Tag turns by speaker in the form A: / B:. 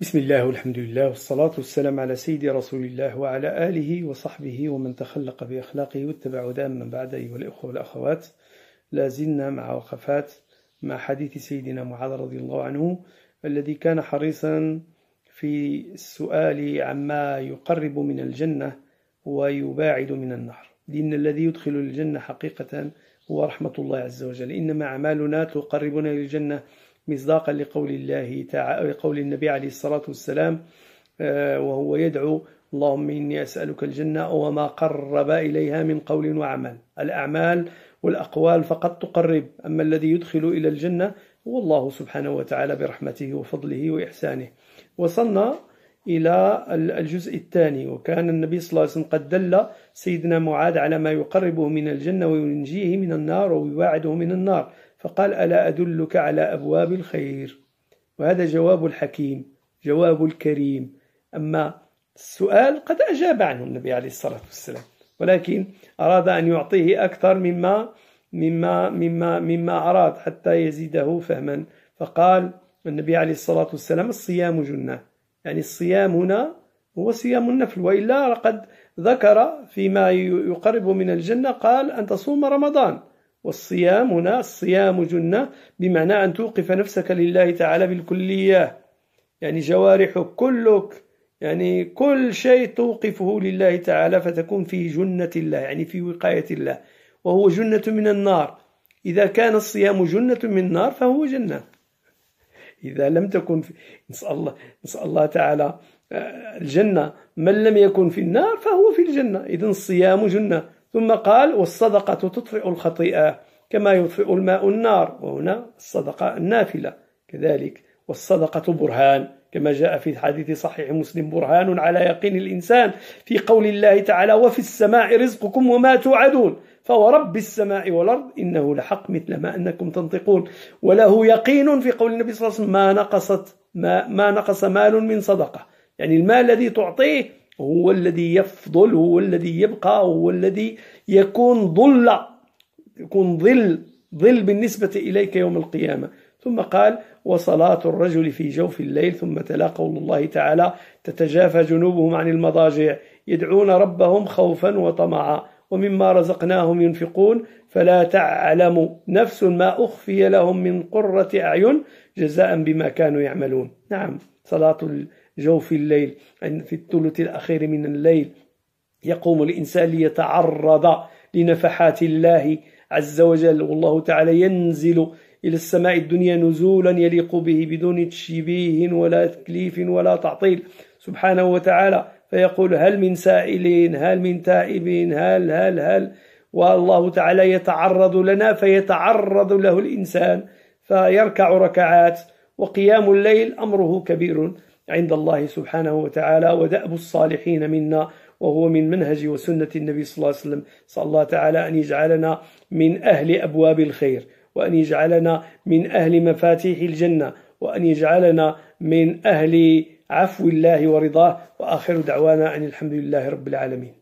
A: بسم الله والحمد لله والصلاة والسلام على سيدي رسول الله وعلى آله وصحبه ومن تخلق بأخلاقه واتبع دام من بعد أيها الإخوة والأخوات لا زلنا مع وقفات مع حديث سيدنا معاذ رضي الله عنه الذي كان حريصا في السؤال عما يقرب من الجنة ويباعد من النار لأن الذي يدخل الجنة حقيقة هو رحمة الله عز وجل إنما أعمالنا تقربنا للجنة مصداقا لقول الله تعالى لقول النبي عليه الصلاة والسلام آه، وهو يدعو اللهم إني أسألك الجنة وما قرب إليها من قول وعمل الأعمال
B: والأقوال
A: فقط تقرب أما الذي يدخل إلى الجنة هو الله سبحانه وتعالى برحمته وفضله وإحسانه وصلنا إلى الجزء الثاني وكان النبي صلى الله عليه وسلم قد دل سيدنا معاذ على ما يقربه من الجنة وينجيه من النار ويواعده من النار فقال ألا أدلك على أبواب الخير وهذا جواب الحكيم جواب الكريم أما السؤال قد أجاب عنه النبي عليه الصلاة والسلام ولكن أراد أن يعطيه أكثر مما مما مما مما أراد حتى يزيده فهما فقال النبي عليه الصلاة والسلام الصيام جنة يعني الصيام هنا هو صيام النفل وإلا لقد ذكر فيما يقرب من الجنة قال أن تصوم رمضان والصيام هنا الصيام جنة بمعنى أن توقف نفسك لله تعالى بالكلية يعني جوارحك كلك يعني كل شيء توقفه لله تعالى فتكون في جنة الله يعني في وقاية الله وهو جنة من النار إذا كان الصيام جنة من النار فهو جنة إذا لم تكن في نسأل الله نسأل الله تعالى آه، الجنة من لم يكن في النار فهو في الجنة إذا الصيام جنة ثم قال والصدقة تطفئ الخطيئة كما يطفئ الماء النار وهنا الصدقة النافلة كذلك والصدقة برهان كما جاء في حديث صحيح مسلم برهان على يقين الإنسان في قول الله تعالى وفي السماء رزقكم وما توعدون فورب السماء والأرض إنه لحق مثل ما أنكم تنطقون وله يقين في قول النبي صلى الله عليه وسلم ما نقصت ما, ما نقص مال من صدقة يعني المال الذي تعطيه هو الذي يفضل هو الذي يبقى هو الذي يكون ظل يكون ظل ظل بالنسبة إليك يوم القيامة ثم قال وصلاة الرجل في جوف الليل ثم تلا قول الله تعالى تتجافى جنوبهم عن المضاجع يدعون ربهم خوفا وطمعا ومما رزقناهم ينفقون فلا تعلم نفس ما أخفي لهم من قرة أعين جزاء بما كانوا يعملون نعم صلاة جوف الليل في الثلث الأخير من الليل يقوم الإنسان ليتعرض لنفحات الله عز وجل والله تعالى ينزل إلى السماء الدنيا نزولا يليق به بدون تشبيه ولا تكليف ولا تعطيل سبحانه وتعالى فيقول هل من سائلين هل من تائبين هل هل هل والله تعالى يتعرض لنا فيتعرض له الإنسان فيركع ركعات وقيام الليل أمره كبير عند الله سبحانه وتعالى ودأب الصالحين منا وهو من منهج وسنة النبي صلى الله عليه وسلم صلى الله تعالى أن يجعلنا من أهل أبواب الخير وأن يجعلنا من أهل مفاتيح الجنة وأن يجعلنا من أهل عفو الله ورضاه وآخر دعوانا أن الحمد لله رب العالمين